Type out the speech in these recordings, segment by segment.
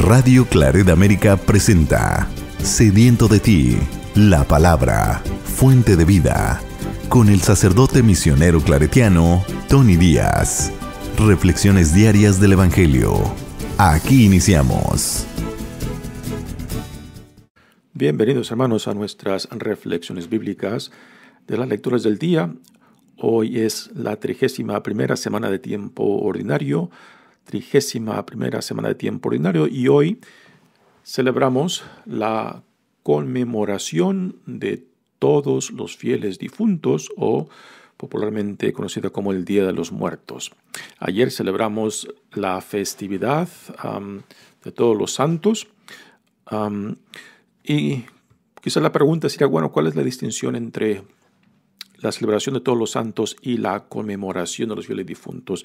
Radio Claret América presenta Sediento de ti, la palabra, fuente de vida, con el sacerdote misionero claretiano Tony Díaz. Reflexiones diarias del Evangelio. Aquí iniciamos. Bienvenidos hermanos a nuestras reflexiones bíblicas de las lecturas del día. Hoy es la trigésima primera semana de tiempo ordinario trigésima primera semana de tiempo ordinario y hoy celebramos la conmemoración de todos los fieles difuntos o popularmente conocida como el Día de los Muertos. Ayer celebramos la festividad de todos los santos y quizá la pregunta sería, bueno, ¿cuál es la distinción entre la celebración de todos los santos y la conmemoración de los fieles difuntos?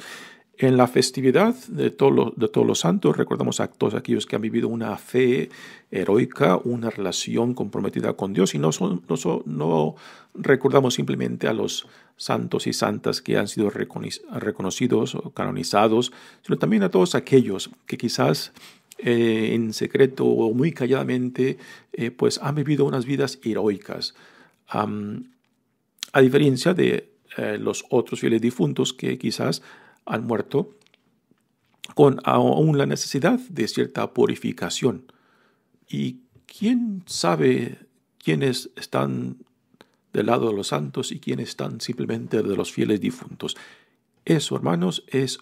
En la festividad de todos, los, santos recordamos a todos aquellos que han vivido una fe heroica, una relación comprometida con Dios y no, recordamos simplemente a los santos y santas que han sido reconocidos o canonizados, sino también a todos aquellos que quizás eh, en secreto o muy calladamente eh, pues han vivido unas vidas heroicas. a diferencia de eh, los otros fieles difuntos que quizás han muerto con aún la necesidad de cierta purificación. Y quién sabe quiénes están del lado de los santos y quiénes están simplemente de los fieles difuntos. Eso, hermanos, es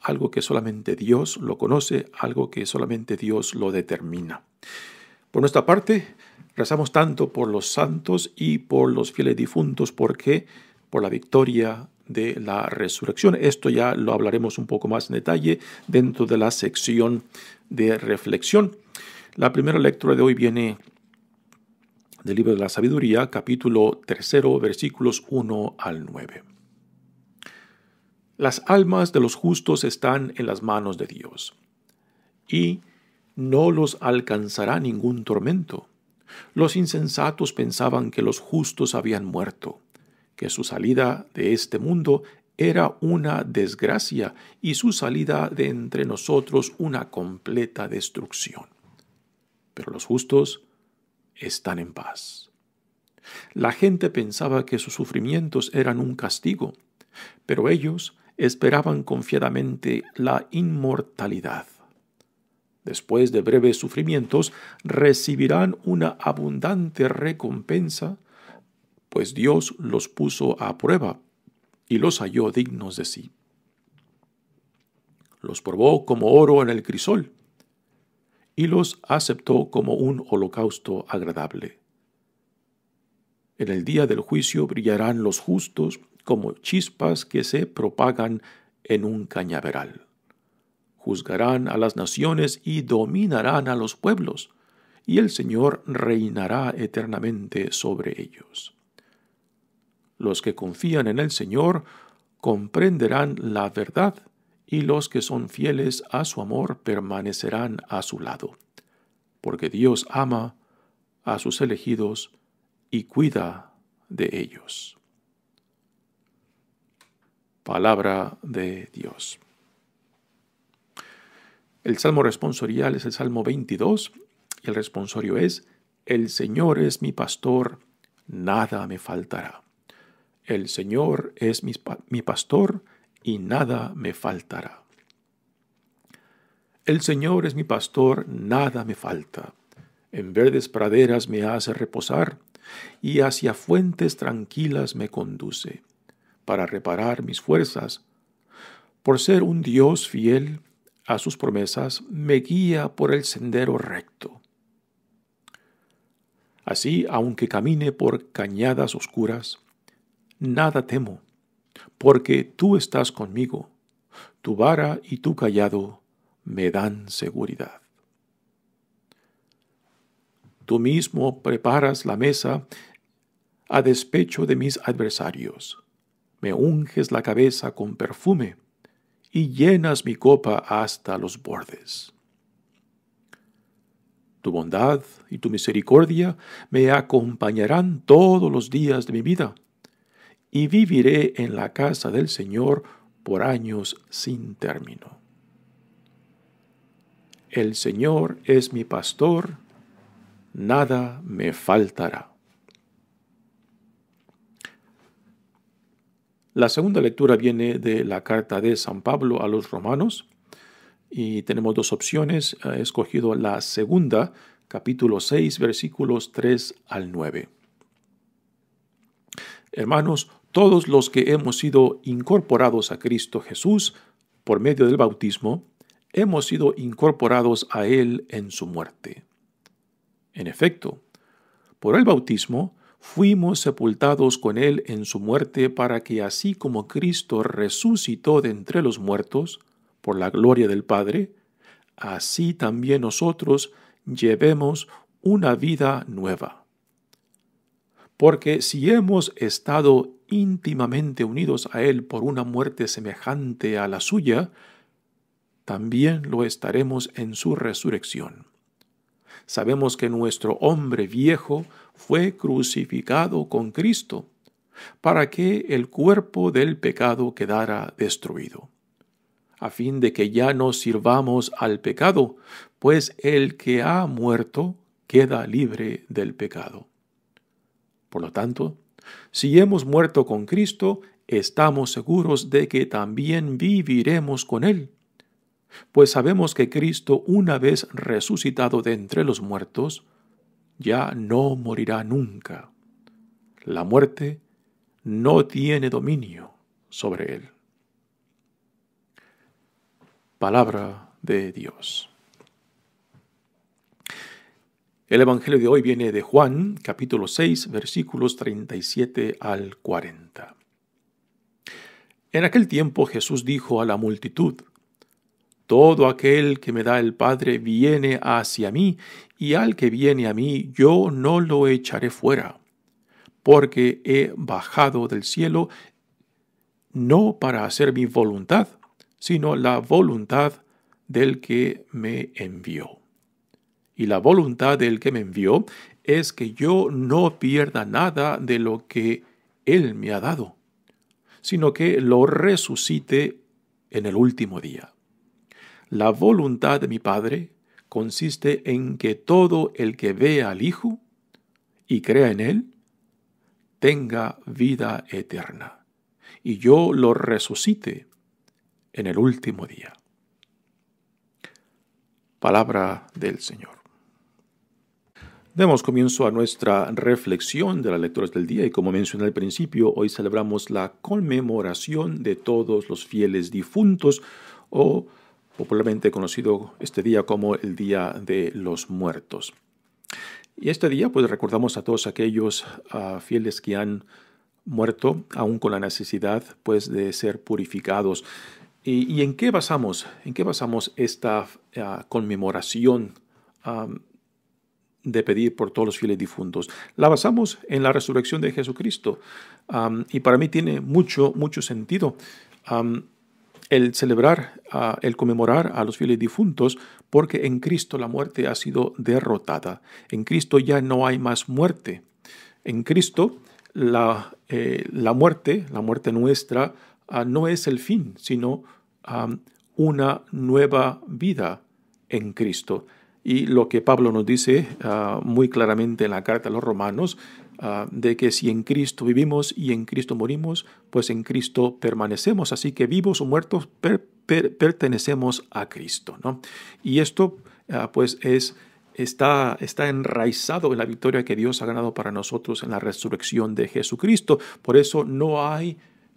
algo que solamente Dios lo conoce, algo que solamente Dios lo determina. Por nuestra parte, rezamos tanto por los santos y por los fieles difuntos porque por la victoria de la resurrección. Esto ya lo hablaremos un poco más en detalle dentro de la sección de reflexión. La primera lectura de hoy viene del libro de la sabiduría, capítulo 3, versículos 1 al 9. Las almas de los justos están en las manos de Dios, y no los alcanzará ningún tormento. Los insensatos pensaban que los justos habían muerto que su salida de este mundo era una desgracia y su salida de entre nosotros una completa destrucción. Pero los justos están en paz. La gente pensaba que sus sufrimientos eran un castigo, pero ellos esperaban confiadamente la inmortalidad. Después de breves sufrimientos, recibirán una abundante recompensa pues Dios los puso a prueba y los halló dignos de sí. Los probó como oro en el crisol y los aceptó como un holocausto agradable. En el día del juicio brillarán los justos como chispas que se propagan en un cañaveral. Juzgarán a las naciones y dominarán a los pueblos, y el Señor reinará eternamente sobre ellos. Los que confían en el Señor comprenderán la verdad y los que son fieles a su amor permanecerán a su lado. Porque Dios ama a sus elegidos y cuida de ellos. Palabra de Dios. El salmo responsorial es el salmo 22 y el responsorio es: El Señor es mi pastor, nada me faltará. El Señor es mi, pastor y nada me faltará. El Señor es mi pastor, nada me falta. En verdes praderas me hace reposar y hacia fuentes tranquilas me conduce, para reparar mis fuerzas. Por ser un Dios fiel a sus promesas, me guía por el sendero recto. Así, aunque camine por cañadas oscuras, nada temo, porque tú estás conmigo, tu vara y tu callado me dan seguridad. Tú mismo preparas la mesa a despecho de mis adversarios, me unges la cabeza con perfume y llenas mi copa hasta los bordes. Tu bondad y tu misericordia me acompañarán todos los días de mi vida y viviré en la casa del Señor por años sin término. El Señor es mi pastor, nada me faltará. La segunda lectura viene de la carta de San Pablo a los romanos y tenemos dos opciones. He escogido la segunda, capítulo 6, versículos 3 al 9. Hermanos, todos los que hemos sido incorporados a Cristo Jesús por medio del bautismo, hemos sido incorporados a Él en su muerte. En efecto, por el bautismo fuimos sepultados con Él en su muerte para que así como Cristo resucitó de entre los muertos, por la gloria del Padre, así también nosotros llevemos una vida nueva. Porque si hemos estado íntimamente unidos a Él por una muerte semejante a la suya, también lo estaremos en su resurrección. Sabemos que nuestro hombre viejo fue crucificado con Cristo, para que el cuerpo del pecado quedara destruido, a fin de que ya no sirvamos al pecado, pues el que ha muerto queda libre del pecado. Por lo tanto, si hemos muerto con Cristo, estamos seguros de que también viviremos con Él. Pues sabemos que Cristo, una vez resucitado de entre los muertos, ya no morirá nunca. La muerte no tiene dominio sobre Él. Palabra de Dios. El Evangelio de hoy viene de Juan, capítulo 6, versículos 37 al 40. En aquel tiempo Jesús dijo a la multitud, Todo aquel que me da el Padre viene hacia mí, y al que viene a mí yo no lo echaré fuera, porque he bajado del cielo no para hacer mi voluntad, sino la voluntad del que me envió y la voluntad del que me envió es que yo no pierda nada de lo que Él me ha dado, sino que lo resucite en el último día. La voluntad de mi Padre consiste en que todo el que vea al Hijo y crea en Él, tenga vida eterna, y yo lo resucite en el último día. Palabra del Señor. Demos comienzo a nuestra reflexión de las lecturas del día y como mencioné al principio, hoy celebramos la conmemoración de todos los fieles difuntos o popularmente conocido este día como el Día de los Muertos. Y este día pues recordamos a todos aquellos ah, fieles que han muerto aún con la necesidad pues de ser purificados. ¿Y, en qué basamos? ¿En qué basamos esta ah, conmemoración de pedir por todos los fieles difuntos. La basamos en la resurrección de Jesucristo y para mí tiene mucho, mucho sentido el celebrar, el conmemorar a los fieles difuntos porque en Cristo la muerte ha sido derrotada. En Cristo ya no hay más muerte. En Cristo la, eh, muerte, la muerte nuestra, ah, no es el fin, sino una nueva vida en Cristo. Y lo que Pablo nos dice ah, muy claramente en la carta a los romanos, ah, de que si en Cristo vivimos y en Cristo morimos, pues en Cristo permanecemos. Así que vivos o muertos pertenecemos a Cristo. ¿no? Y esto ah, pues es... Está, está, enraizado en la victoria que Dios ha ganado para nosotros en la resurrección de Jesucristo. Por eso no hay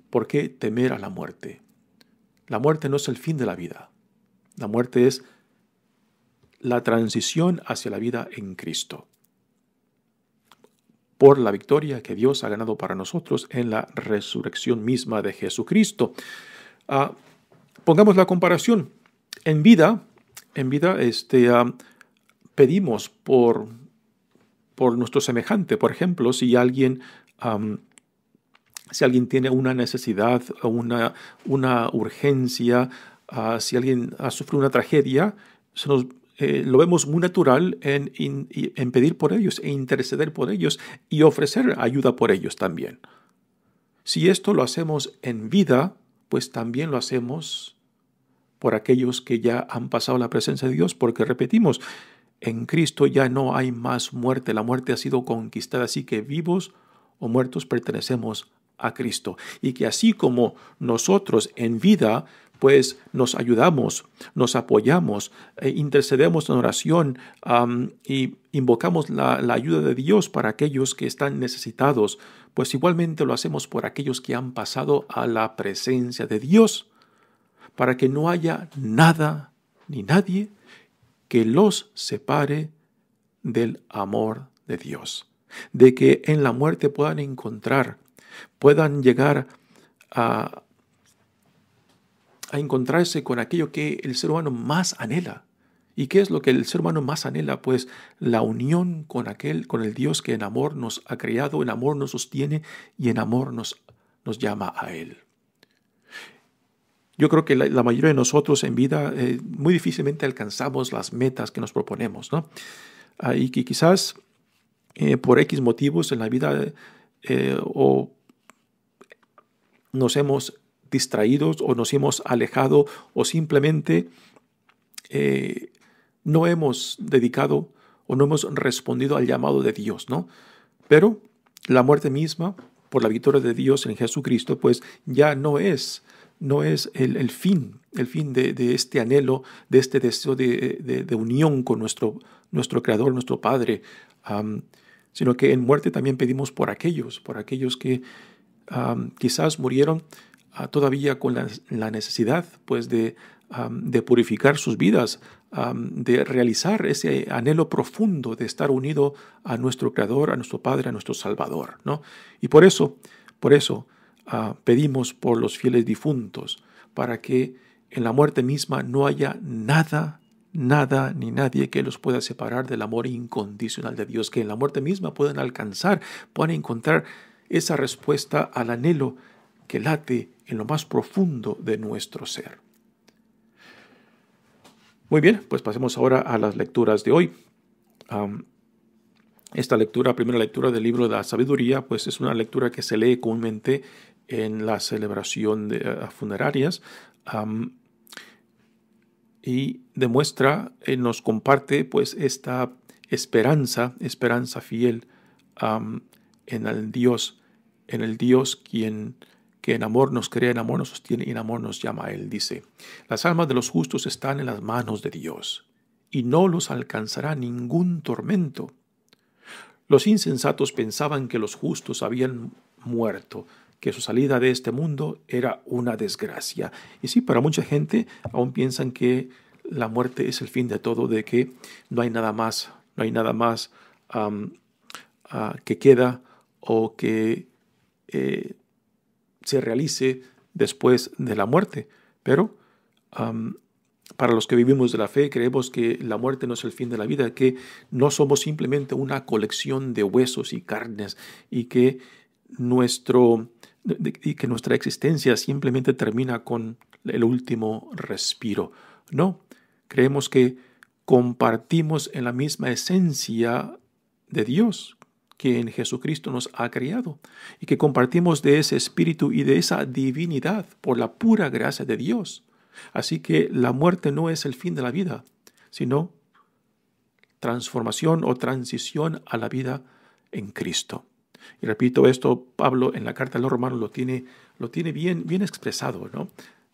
por qué temer a la muerte. La muerte no es el fin de la vida. La muerte es la transición hacia la vida en Cristo por la victoria que Dios ha ganado para nosotros en la resurrección misma de Jesucristo. Ah, pongamos la comparación. En vida, en vida este, ah, pedimos por, por nuestro semejante. Por ejemplo, si alguien, si alguien tiene una necesidad, una, una urgencia, ah, si alguien ha sufrido una tragedia, se nos, eh, lo vemos muy natural en, en pedir por ellos e interceder por ellos y ofrecer ayuda por ellos también. Si esto lo hacemos en vida, pues también lo hacemos por aquellos que ya han pasado la presencia de Dios, porque repetimos, en Cristo ya no hay más muerte, la muerte ha sido conquistada, así que vivos o muertos pertenecemos a Cristo. Y que así como nosotros en vida pues nos ayudamos, nos apoyamos, eh, intercedemos en oración e y invocamos la, la ayuda de Dios para aquellos que están necesitados, pues igualmente lo hacemos por aquellos que han pasado a la presencia de Dios, para que no haya nada ni nadie que los separe del amor de Dios, de que en la muerte puedan encontrar, puedan llegar a, a encontrarse con aquello que el ser humano más anhela. ¿Y qué es lo que el ser humano más anhela? Pues la unión con aquel, con el Dios que en amor nos ha creado, en amor nos sostiene y en amor nos, nos llama a Él. Yo creo que la, mayoría de nosotros en vida eh, muy difícilmente alcanzamos las metas que nos proponemos, ¿no? Ah, y que quizás eh, por X motivos en la vida eh, nos hemos distraídos o nos hemos alejado o simplemente eh, no hemos dedicado o no hemos respondido al llamado de Dios, ¿no? Pero la muerte misma, por la victoria de Dios en Jesucristo, pues ya no es, no es el, fin, el fin de, este anhelo, de este deseo de, unión con nuestro, nuestro Creador, nuestro Padre, sino que en muerte también pedimos por aquellos, por aquellos que quizás murieron Ah, todavía con la, necesidad pues, de, purificar sus vidas, de realizar ese anhelo profundo de estar unido a nuestro Creador, a nuestro Padre, a nuestro Salvador. ¿no? Y por eso, por eso ah, pedimos por los fieles difuntos, para que en la muerte misma no haya nada nada ni nadie que los pueda separar del amor incondicional de Dios, que en la muerte misma puedan alcanzar, puedan encontrar esa respuesta al anhelo que late en lo más profundo de nuestro ser. Muy bien, pues pasemos ahora a las lecturas de hoy. esta lectura, primera lectura del libro de la sabiduría, pues es una lectura que se lee comúnmente en la celebración de eh, funerarias y demuestra, eh, nos comparte pues esta esperanza, esperanza fiel en el Dios, en el Dios quien que en amor nos crea, en amor nos sostiene y en amor nos llama a Él. Dice, las almas de los justos están en las manos de Dios y no los alcanzará ningún tormento. Los insensatos pensaban que los justos habían muerto, que su salida de este mundo era una desgracia. Y sí, para mucha gente aún piensan que la muerte es el fin de todo, de que no hay nada más, no hay nada más ah, que queda o que eh, se realice después de la muerte. Pero para los que vivimos de la fe, creemos que la muerte no es el fin de la vida, que no somos simplemente una colección de huesos y carnes y que, nuestro, y que nuestra existencia simplemente termina con el último respiro. No, creemos que compartimos en la misma esencia de Dios, que en Jesucristo nos ha creado y que compartimos de ese espíritu y de esa divinidad por la pura gracia de Dios. Así que la muerte no es el fin de la vida, sino transformación o transición a la vida en Cristo. Y repito, esto Pablo en la carta a los romanos lo tiene, lo tiene bien, bien expresado,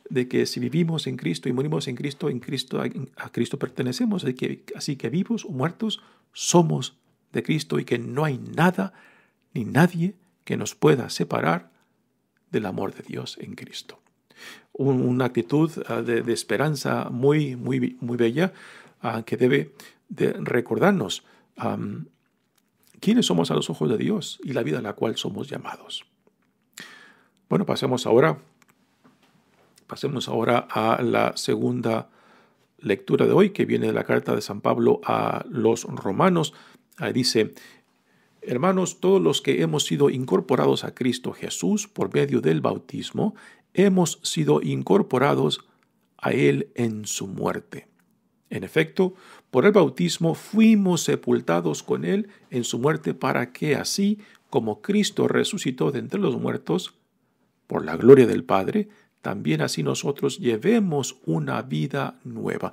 de que si vivimos en Cristo y morimos en Cristo, en Cristo a, Cristo pertenecemos, así que, así que vivos o muertos somos de Cristo y que no hay nada ni nadie que nos pueda separar del amor de Dios en Cristo. una actitud ah, de, esperanza muy, muy, muy bella ah, que debe de recordarnos quiénes somos a los ojos de Dios y la vida a la cual somos llamados. Bueno, pasemos ahora, pasemos ahora a la segunda lectura de hoy que viene de la carta de San Pablo a los romanos. Ahí dice, hermanos, todos los que hemos sido incorporados a Cristo Jesús por medio del bautismo, hemos sido incorporados a Él en su muerte. En efecto, por el bautismo fuimos sepultados con Él en su muerte para que así como Cristo resucitó de entre los muertos, por la gloria del Padre, también así nosotros llevemos una vida nueva.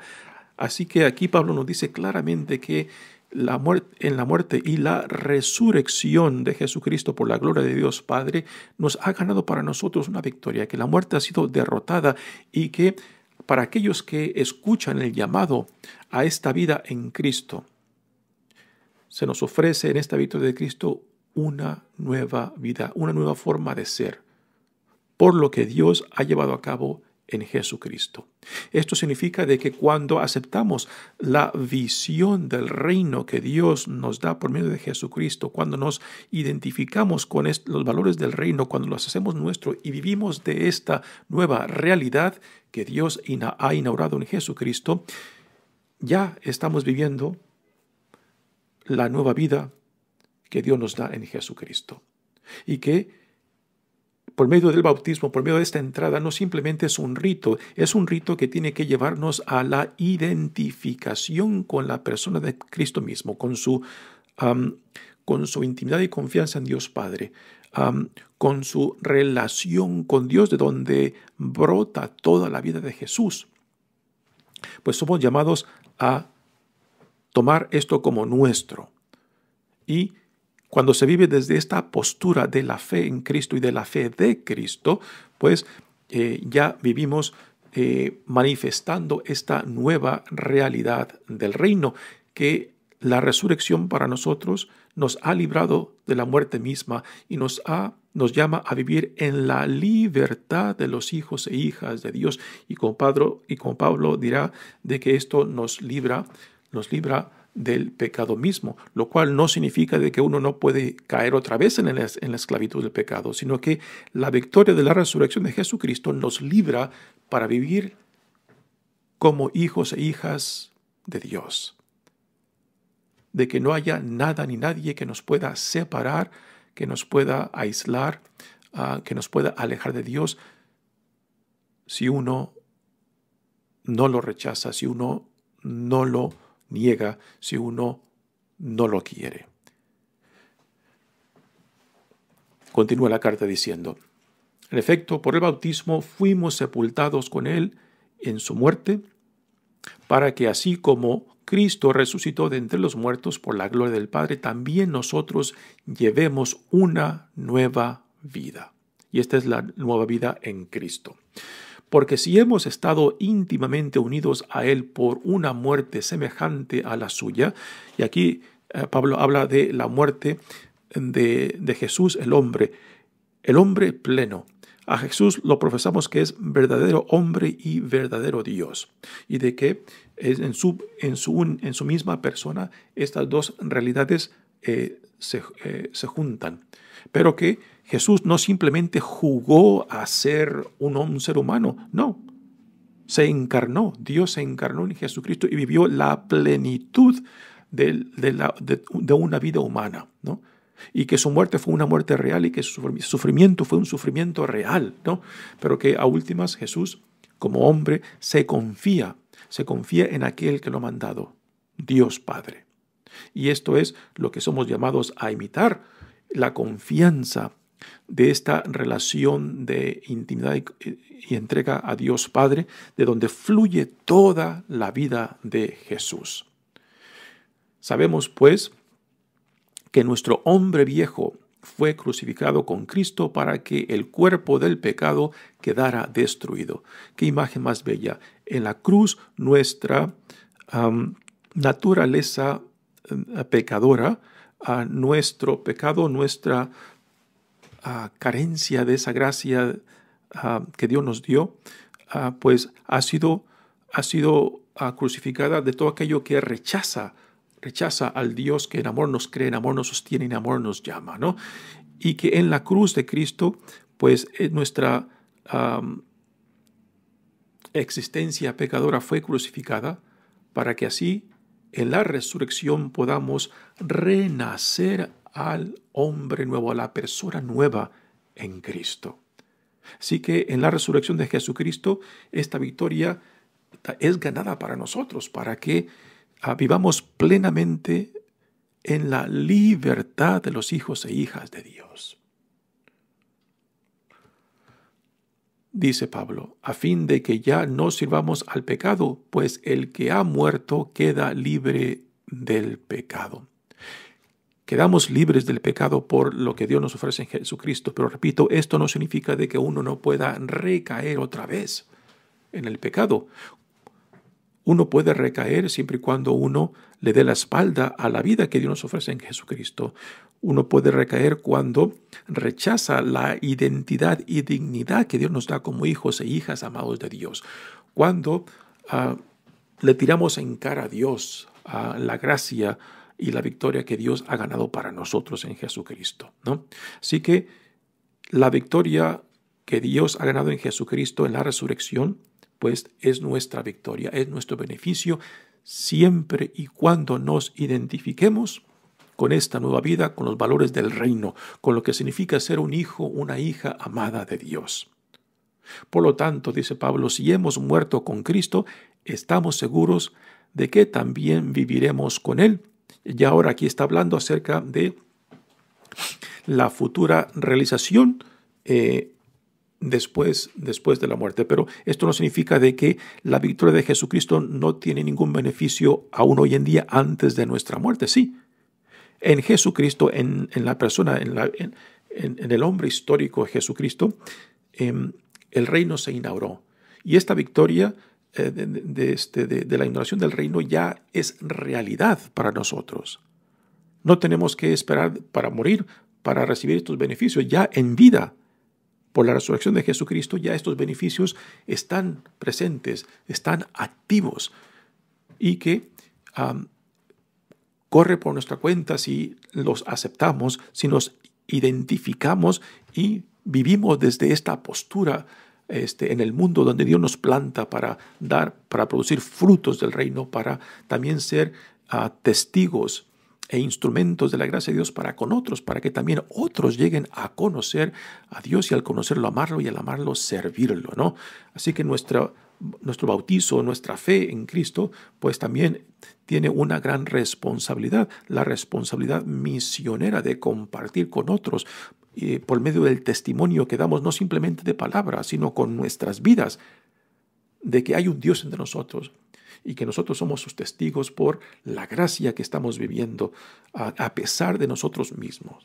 Así que aquí Pablo nos dice claramente que la muerte, en la muerte y la resurrección de Jesucristo por la gloria de Dios Padre, nos ha ganado para nosotros una victoria, que la muerte ha sido derrotada y que para aquellos que escuchan el llamado a esta vida en Cristo, se nos ofrece en esta victoria de Cristo una nueva vida, una nueva forma de ser, por lo que Dios ha llevado a cabo en Jesucristo. Esto significa de que cuando aceptamos la visión del reino que Dios nos da por medio de Jesucristo, cuando nos identificamos con los valores del reino, cuando los hacemos nuestro y vivimos de esta nueva realidad que Dios ha inaugurado en Jesucristo, ya estamos viviendo la nueva vida que Dios nos da en Jesucristo y que por medio del bautismo, por medio de esta entrada, no simplemente es un rito, es un rito que tiene que llevarnos a la identificación con la persona de Cristo mismo, con su, con su intimidad y confianza en Dios Padre, con su relación con Dios, de donde brota toda la vida de Jesús. Pues somos llamados a tomar esto como nuestro y cuando se vive desde esta postura de la fe en Cristo y de la fe de Cristo, pues eh, ya vivimos eh, manifestando esta nueva realidad del reino que la resurrección para nosotros nos ha librado de la muerte misma y nos, ha, nos llama a vivir en la libertad de los hijos e hijas de Dios. Y con Pablo, y con Pablo dirá de que esto nos libra, nos libra del pecado mismo, lo cual no significa de que uno no puede caer otra vez en la, esclavitud del pecado, sino que la victoria de la resurrección de Jesucristo nos libra para vivir como hijos e hijas de Dios. De que no haya nada ni nadie que nos pueda separar, que nos pueda aislar, ah, que nos pueda alejar de Dios si uno no lo rechaza, si uno no lo niega si uno no lo quiere. Continúa la carta diciendo, en efecto, por el bautismo fuimos sepultados con Él en su muerte, para que así como Cristo resucitó de entre los muertos por la gloria del Padre, también nosotros llevemos una nueva vida. Y esta es la nueva vida en Cristo porque si hemos estado íntimamente unidos a Él por una muerte semejante a la suya, y aquí eh, Pablo habla de la muerte de, Jesús el hombre, el hombre pleno, a Jesús lo profesamos que es verdadero hombre y verdadero Dios, y de que en su, en su, en su misma persona estas dos realidades eh, se, eh, se, juntan, pero que Jesús no simplemente jugó a ser un, ser humano, no. Se encarnó, Dios se encarnó en Jesucristo y vivió la plenitud de, una vida humana, ¿no? y que su muerte fue una muerte real y que su sufrimiento fue un sufrimiento real, ¿no? Pero que a últimas Jesús, como hombre, se confía, se confía en aquel que lo ha mandado, Dios Padre. Y esto es lo que somos llamados a imitar, la confianza de esta relación de intimidad eh, y, entrega a Dios Padre, de donde fluye toda la vida de Jesús. Sabemos, pues, que nuestro hombre viejo fue crucificado con Cristo para que el cuerpo del pecado quedara destruido. Qué imagen más bella. En la cruz nuestra naturaleza eh, pecadora, nuestro pecado, nuestra carencia de esa gracia ah, que Dios nos dio, ah, pues ha sido, ha sido ah, crucificada de todo aquello que rechaza, rechaza al Dios que en amor nos cree, en amor nos sostiene, en amor nos llama, ¿no? Y que en la cruz de Cristo, pues eh, nuestra existencia pecadora fue crucificada para que así en la resurrección podamos renacer al hombre nuevo, a la persona nueva en Cristo. Así que en la resurrección de Jesucristo, esta victoria es ganada para nosotros, para que ah, vivamos plenamente en la libertad de los hijos e hijas de Dios. Dice Pablo, a fin de que ya no sirvamos al pecado, pues el que ha muerto queda libre del pecado. Quedamos libres del pecado por lo que Dios nos ofrece en Jesucristo. Pero repito, esto no significa de que uno no pueda recaer otra vez en el pecado. Uno puede recaer siempre y cuando uno le dé la espalda a la vida que Dios nos ofrece en Jesucristo. Uno puede recaer cuando rechaza la identidad y dignidad que Dios nos da como hijos e hijas amados de Dios. Cuando ah, le tiramos en cara a Dios la gracia, y la victoria que Dios ha ganado para nosotros en Jesucristo. ¿no? Así que la victoria que Dios ha ganado en Jesucristo en la resurrección, pues es nuestra victoria, es nuestro beneficio, siempre y cuando nos identifiquemos con esta nueva vida, con los valores del reino, con lo que significa ser un hijo, una hija amada de Dios. Por lo tanto, dice Pablo, si hemos muerto con Cristo, estamos seguros de que también viviremos con Él, y ahora aquí está hablando acerca de la futura realización eh, después, después de la muerte. Pero esto no significa de que la victoria de Jesucristo no tiene ningún beneficio aún hoy en día antes de nuestra muerte. Sí, en Jesucristo, en, en la persona, en, la, en, el hombre histórico Jesucristo, em, el reino se inauguró. Y esta victoria eh, de, este, de la inundación del reino ya es realidad para nosotros. No tenemos que esperar para morir, para recibir estos beneficios, ya en vida. Por la resurrección de Jesucristo ya estos beneficios están presentes, están activos y que corre por nuestra cuenta si los aceptamos, si nos identificamos y vivimos desde esta postura este, en el mundo donde Dios nos planta para dar, para producir frutos del reino, para también ser ah, testigos e instrumentos de la gracia de Dios para con otros, para que también otros lleguen a conocer a Dios y al conocerlo amarlo y al amarlo servirlo, ¿no? Así que nuestro bautizo, nuestra fe en Cristo, pues también tiene una gran responsabilidad, la responsabilidad misionera de compartir con otros, por medio del testimonio que damos, no simplemente de palabras, sino con nuestras vidas, de que hay un Dios entre nosotros y que nosotros somos sus testigos por la gracia que estamos viviendo a, pesar de nosotros mismos.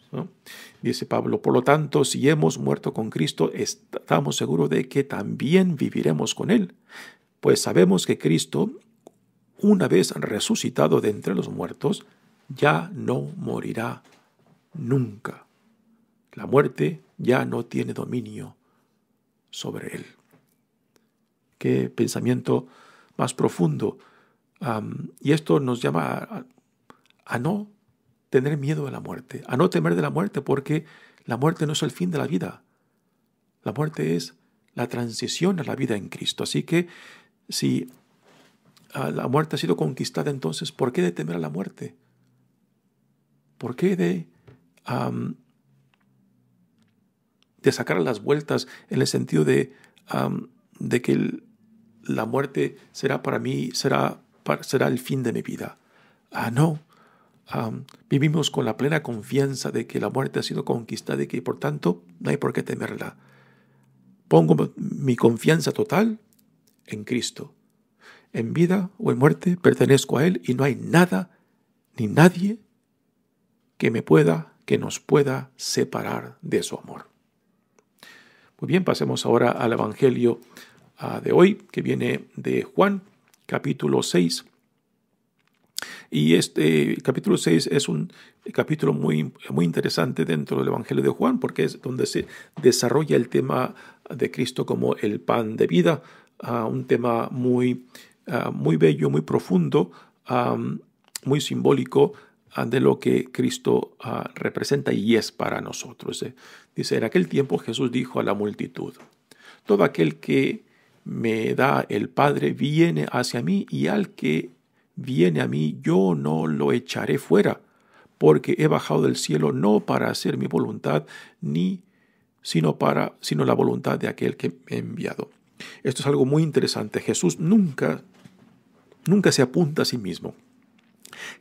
Dice Pablo, por lo tanto, si hemos muerto con Cristo, estamos seguros de que también viviremos con Él, pues sabemos que Cristo, una vez resucitado de entre los muertos, ya no morirá nunca. La muerte ya no tiene dominio sobre él. Qué pensamiento más profundo. y esto nos llama a, no tener miedo de la muerte, a no temer de la muerte, porque la muerte no es el fin de la vida. La muerte es la transición a la vida en Cristo. Así que si ah, la muerte ha sido conquistada, entonces, ¿por qué de temer a la muerte? ¿Por qué de de sacar las vueltas en el sentido de, de que la muerte será para mí, será, será el fin de mi vida. Ah, no. vivimos con la plena confianza de que la muerte ha sido conquistada y que por tanto no hay por qué temerla. Pongo mi confianza total en Cristo. En vida o en muerte pertenezco a Él y no hay nada ni nadie que me pueda, que nos pueda separar de su amor. Muy bien, pasemos ahora al Evangelio ah, de hoy, que viene de Juan, capítulo 6. Y este capítulo 6 es un capítulo muy, muy interesante dentro del Evangelio de Juan, porque es donde se desarrolla el tema de Cristo como el pan de vida, ah, un tema muy, ah, muy bello, muy profundo, muy simbólico Ah, de lo que Cristo ah, representa y es para nosotros. Eh. Dice, en aquel tiempo Jesús dijo a la multitud, todo aquel que me da el Padre viene hacia mí y al que viene a mí yo no lo echaré fuera, porque he bajado del cielo no para hacer mi voluntad, ni sino para sino la voluntad de aquel que me ha enviado. Esto es algo muy interesante. Jesús nunca nunca se apunta a sí mismo.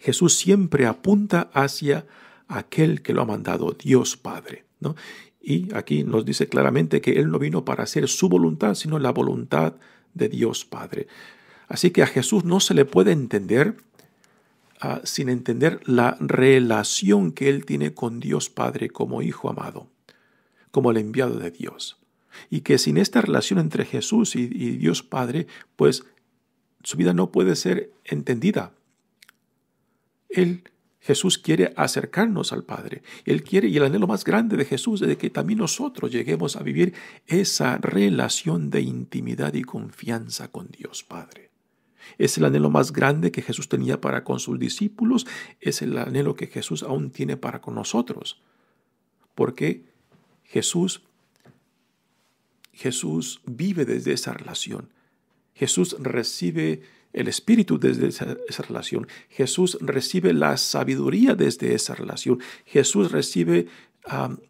Jesús siempre apunta hacia aquel que lo ha mandado, Dios Padre. ¿no? Y aquí nos dice claramente que Él no vino para hacer su voluntad, sino la voluntad de Dios Padre. Así que a Jesús no se le puede entender ah, sin entender la relación que Él tiene con Dios Padre como Hijo amado, como el enviado de Dios. Y que sin esta relación entre Jesús y Dios Padre, pues su vida no puede ser entendida, él, Jesús quiere acercarnos al Padre. Él quiere, y el anhelo más grande de Jesús es de que también nosotros lleguemos a vivir esa relación de intimidad y confianza con Dios Padre. Es el anhelo más grande que Jesús tenía para con sus discípulos, es el anhelo que Jesús aún tiene para con nosotros. Porque Jesús Jesús vive desde esa relación. Jesús recibe el Espíritu desde esa, relación. Jesús recibe la sabiduría desde esa relación. Jesús recibe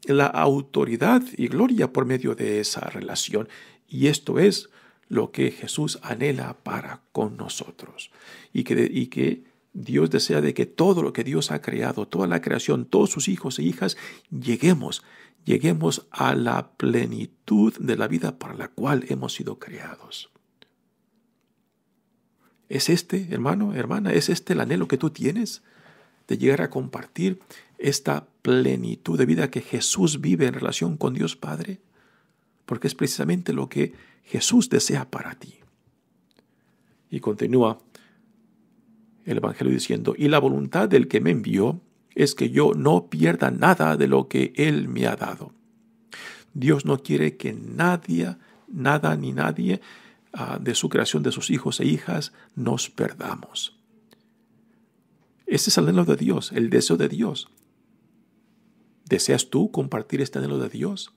la autoridad y gloria por medio de esa relación. Y esto es lo que Jesús anhela para con nosotros. Y que, y que Dios desea de que todo lo que Dios ha creado, toda la creación, todos sus hijos e hijas, lleguemos, lleguemos a la plenitud de la vida para la cual hemos sido creados. ¿Es este, hermano, hermana, es este el anhelo que tú tienes de llegar a compartir esta plenitud de vida que Jesús vive en relación con Dios Padre? Porque es precisamente lo que Jesús desea para ti. Y continúa el Evangelio diciendo, y la voluntad del que me envió es que yo no pierda nada de lo que Él me ha dado. Dios no quiere que nadie, nada ni nadie Ah, de su creación de sus hijos e hijas, nos perdamos. Ese es el anhelo de Dios, el deseo de Dios. ¿Deseas tú compartir este anhelo de Dios?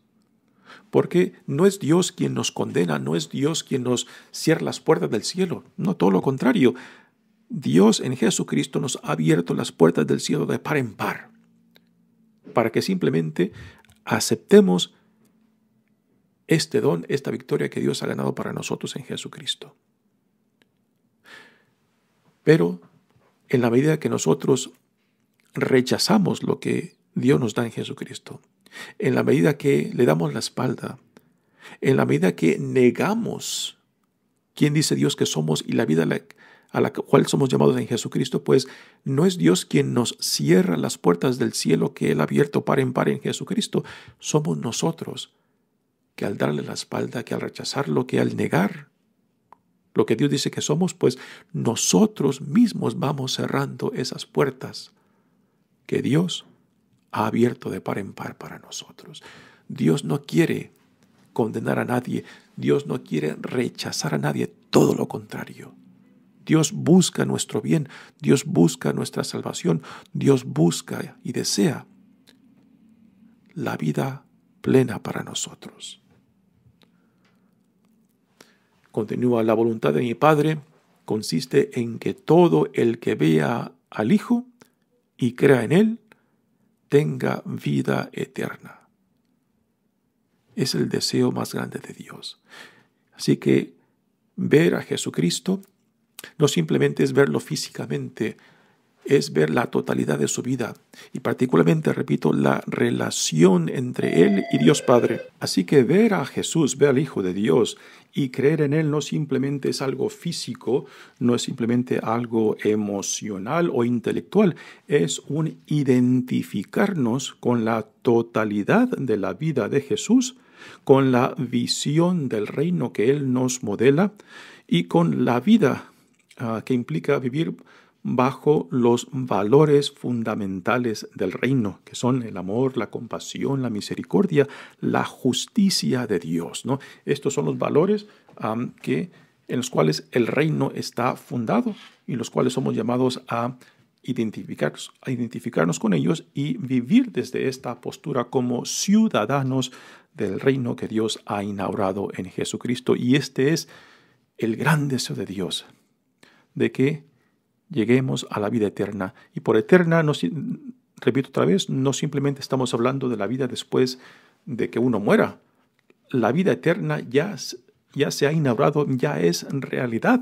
Porque no es Dios quien nos condena, no es Dios quien nos cierra las puertas del cielo, no todo lo contrario. Dios en Jesucristo nos ha abierto las puertas del cielo de par en par, para que simplemente aceptemos este don, esta victoria que Dios ha ganado para nosotros en Jesucristo. Pero en la medida que nosotros rechazamos lo que Dios nos da en Jesucristo, en la medida que le damos la espalda, en la medida que negamos quién dice Dios que somos y la vida a la cual somos llamados en Jesucristo, pues no es Dios quien nos cierra las puertas del cielo que Él ha abierto par en par en Jesucristo, somos nosotros que al darle la espalda, que al rechazarlo, que al negar lo que Dios dice que somos, pues nosotros mismos vamos cerrando esas puertas que Dios ha abierto de par en par para nosotros. Dios no quiere condenar a nadie, Dios no quiere rechazar a nadie, todo lo contrario. Dios busca nuestro bien, Dios busca nuestra salvación, Dios busca y desea la vida plena para nosotros. Continúa, la voluntad de mi Padre consiste en que todo el que vea al Hijo y crea en Él tenga vida eterna. Es el deseo más grande de Dios. Así que ver a Jesucristo no simplemente es verlo físicamente, es ver la totalidad de su vida y particularmente, repito, la relación entre Él y Dios Padre. Así que ver a Jesús, ver al Hijo de Dios y creer en Él no simplemente es algo físico, no es simplemente algo emocional o intelectual, es un identificarnos con la totalidad de la vida de Jesús, con la visión del reino que Él nos modela y con la vida ah, que implica vivir bajo los valores fundamentales del reino, que son el amor, la compasión, la misericordia, la justicia de Dios. ¿no? Estos son los valores que, en los cuales el reino está fundado y los cuales somos llamados a identificarnos, a identificarnos con ellos y vivir desde esta postura como ciudadanos del reino que Dios ha inaugurado en Jesucristo. Y este es el gran deseo de Dios, de que lleguemos a la vida eterna. Y por eterna, repito otra vez, no simplemente estamos hablando de la vida después de que uno muera. La vida eterna ya, ya se ha inaugurado, ya es realidad.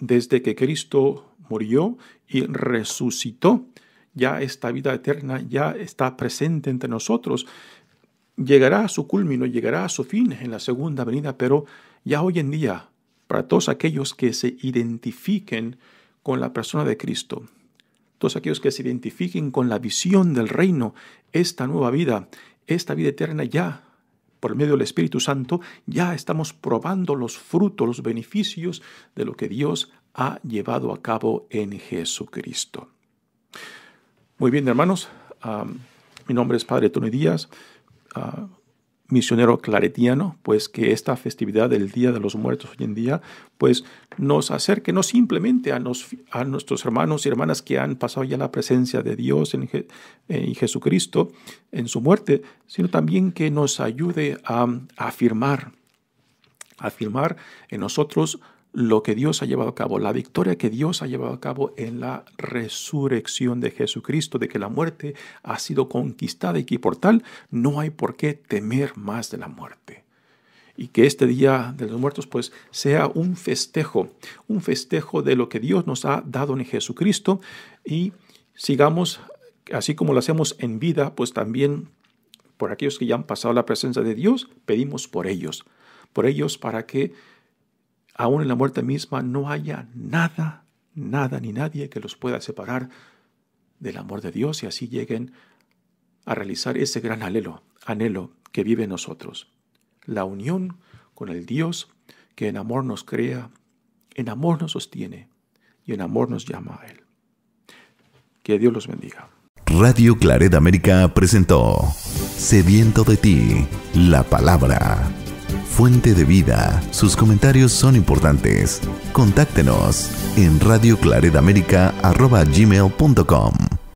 desde que Cristo murió y resucitó, ya esta vida eterna ya está presente entre nosotros. Llegará a su culmino, llegará a su fin en la segunda venida, pero ya hoy en día para todos aquellos que se identifiquen con la persona de Cristo, todos aquellos que se identifiquen con la visión del reino, esta nueva vida, esta vida eterna ya, por medio del Espíritu Santo, ya estamos probando los frutos, los beneficios de lo que Dios ha llevado a cabo en Jesucristo. Muy bien, hermanos, ah, mi nombre es Padre Tony Díaz. Ah, misionero claretiano, pues que esta festividad del Día de los Muertos hoy en día, pues nos acerque no simplemente a, a nuestros hermanos y hermanas que han pasado ya la presencia de Dios en, Jesucristo en su muerte, sino también que nos ayude a, a afirmar, afirmar en nosotros lo que Dios ha llevado a cabo, la victoria que Dios ha llevado a cabo en la resurrección de Jesucristo, de que la muerte ha sido conquistada y que por tal no hay por qué temer más de la muerte. Y que este día de los muertos pues sea un festejo, un festejo de lo que Dios nos ha dado en Jesucristo y sigamos, así como lo hacemos en vida, pues también por aquellos que ya han pasado la presencia de Dios, pedimos por ellos, por ellos para que aún en la muerte misma, no haya nada, nada ni nadie que los pueda separar del amor de Dios y así lleguen a realizar ese gran anhelo, anhelo que vive en nosotros, la unión con el Dios que en amor nos crea, en amor nos sostiene y en amor nos llama a Él. Que Dios los bendiga. Radio Claret América presentó Sediento de ti, la palabra fuente de vida. Sus comentarios son importantes. Contáctenos en com